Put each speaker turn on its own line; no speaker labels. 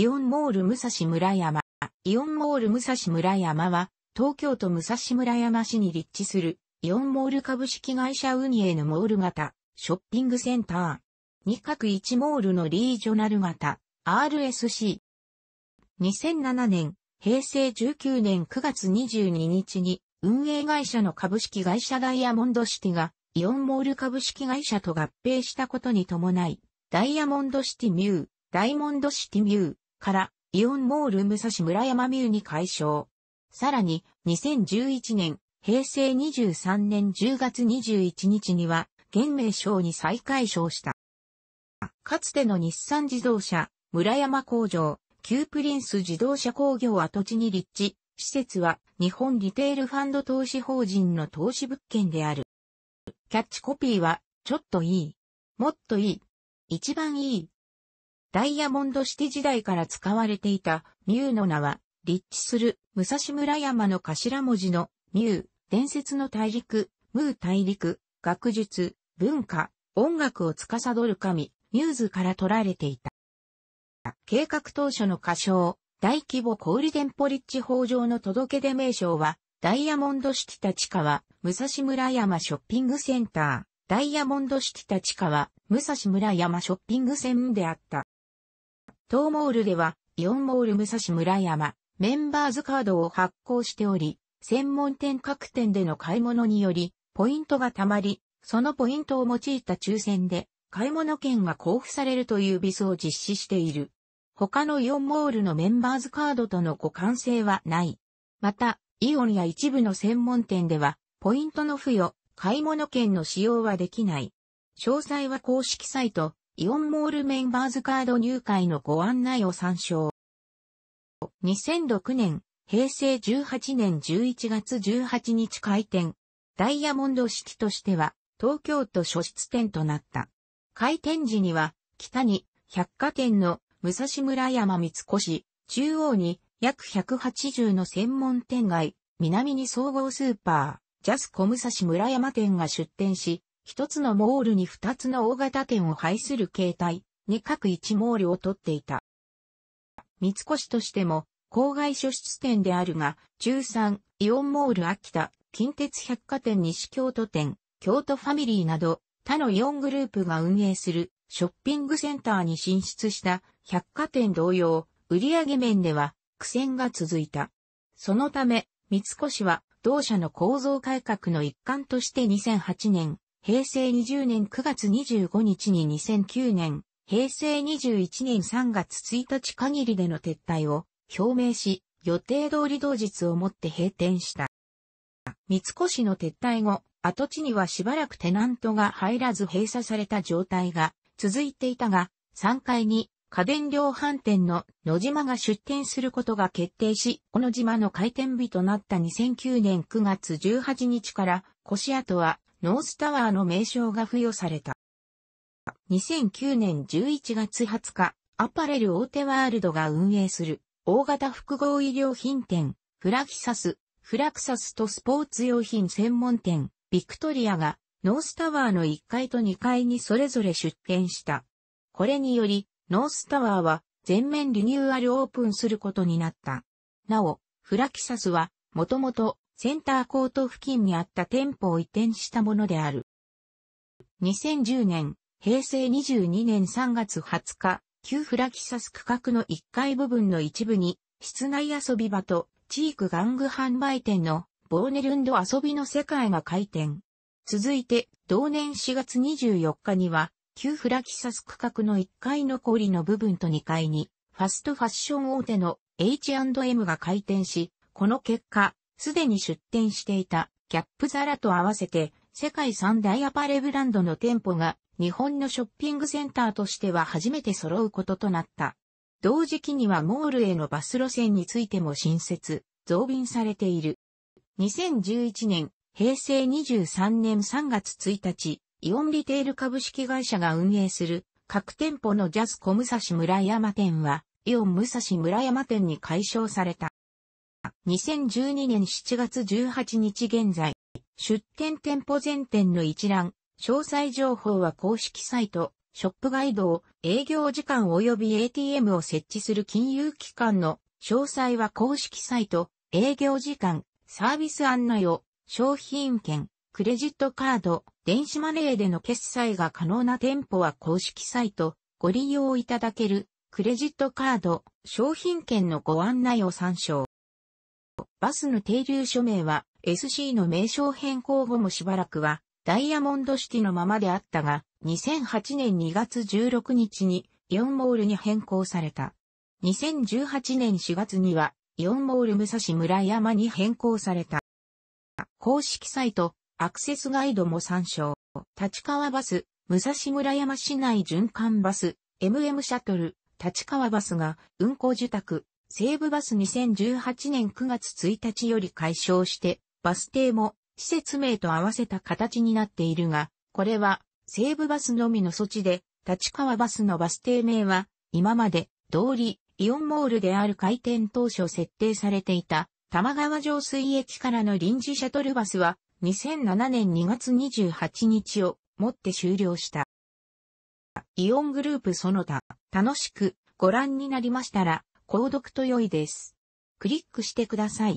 イオンモール武蔵村山。イオンモール武蔵村山は、東京都武蔵村山市に立地する、イオンモール株式会社ウニエのモール型、ショッピングセンター。二角1モールのリージョナル型、RSC。2007年、平成19年9月22日に、運営会社の株式会社ダイヤモンドシティが、イオンモール株式会社と合併したことに伴い、ダイヤモンドシティミュー、ダイモンドシティミュー、から、イオンモール武蔵村山ミューに解消。さらに、2011年、平成23年10月21日には、現名称に再解消した。かつての日産自動車、村山工場、旧プリンス自動車工業跡地に立地、施設は日本リテールファンド投資法人の投資物件である。キャッチコピーは、ちょっといい。もっといい。一番いい。ダイヤモンドシティ時代から使われていたミューの名は、立地する武蔵村山の頭文字のミュー、伝説の大陸、ムー大陸、学術、文化、音楽を司る神、ミューズから取られていた。計画当初の歌唱、大規模小売店ポリッジ法上の届け出名称は、ダイヤモンドシティ立川、武蔵村山ショッピングセンター、ダイヤモンドシティ立川、武蔵村山ショッピングセンであった。当モールでは、イオンモール武蔵村山、メンバーズカードを発行しており、専門店各店での買い物により、ポイントが貯まり、そのポイントを用いた抽選で、買い物券が交付されるというビスを実施している。他のイオンモールのメンバーズカードとの互換性はない。また、イオンや一部の専門店では、ポイントの付与、買い物券の使用はできない。詳細は公式サイト、イオンモールメンバーズカード入会のご案内を参照。2006年、平成18年11月18日開店。ダイヤモンド式としては、東京都初出店となった。開店時には、北に百貨店の武蔵村山三越、中央に約180の専門店街、南に総合スーパー、ジャスコ武蔵村山店が出店し、一つのモールに二つの大型店を配する形態に各一モールを取っていた。三越としても、郊外諸出店であるが、中3、イオンモール秋田、近鉄百貨店西京都店、京都ファミリーなど、他の4グループが運営するショッピングセンターに進出した百貨店同様、売上面では苦戦が続いた。そのため、三越は同社の構造改革の一環として2008年、平成20年9月25日に2009年、平成21年3月1日限りでの撤退を表明し、予定通り同日をもって閉店した。三越の撤退後、跡地にはしばらくテナントが入らず閉鎖された状態が続いていたが、3階に家電量販店の野島が出店することが決定し、この島の開店日となった2009年9月18日から、腰シはノースタワーの名称が付与された。2009年11月20日、アパレル大手ワールドが運営する大型複合医療品店、フラキサス、フラクサスとスポーツ用品専門店、ビクトリアがノースタワーの1階と2階にそれぞれ出店した。これにより、ノースタワーは全面リニューアルオープンすることになった。なお、フラキサスは、もともとセンターコート付近にあった店舗を移転したものである。2010年、平成22年3月20日、旧フラキサス区画の1階部分の一部に、室内遊び場と、チーク玩具販売店の、ボーネルンド遊びの世界が開店。続いて、同年4月24日には、旧フラキサス区画の1階残りの部分と2階に、ファストファッション大手の H&M が開店し、この結果、すでに出店していたキャップザラと合わせて世界三大アパレブランドの店舗が日本のショッピングセンターとしては初めて揃うこととなった。同時期にはモールへのバス路線についても新設、増便されている。2011年、平成23年3月1日、イオンリテール株式会社が運営する各店舗のジャスコ武蔵村山店は、イオン武蔵村山店に解消された。2012年7月18日現在、出店店舗全店の一覧、詳細情報は公式サイト、ショップガイドを、営業時間及び ATM を設置する金融機関の、詳細は公式サイト、営業時間、サービス案内を、商品券、クレジットカード、電子マネーでの決済が可能な店舗は公式サイト、ご利用いただける、クレジットカード、商品券のご案内を参照。バスの停留署名は SC の名称変更後もしばらくはダイヤモンドシティのままであったが、2008年2月16日にイオンモールに変更された。2018年4月にはイオンモール武蔵村山に変更された。公式サイト、アクセスガイドも参照。立川バス、武蔵村山市内循環バス、MM シャトル、立川バスが運行受託、西武バス2018年9月1日より解消して、バス停も施設名と合わせた形になっているが、これは西武バスのみの措置で、立川バスのバス停名は、今まで通りイオンモールである開店当初設定されていた玉川上水駅からの臨時シャトルバスは2007年2月28日をもって終了した。イオングループその他楽しくご覧になりましたら購読と良いです。クリックしてください。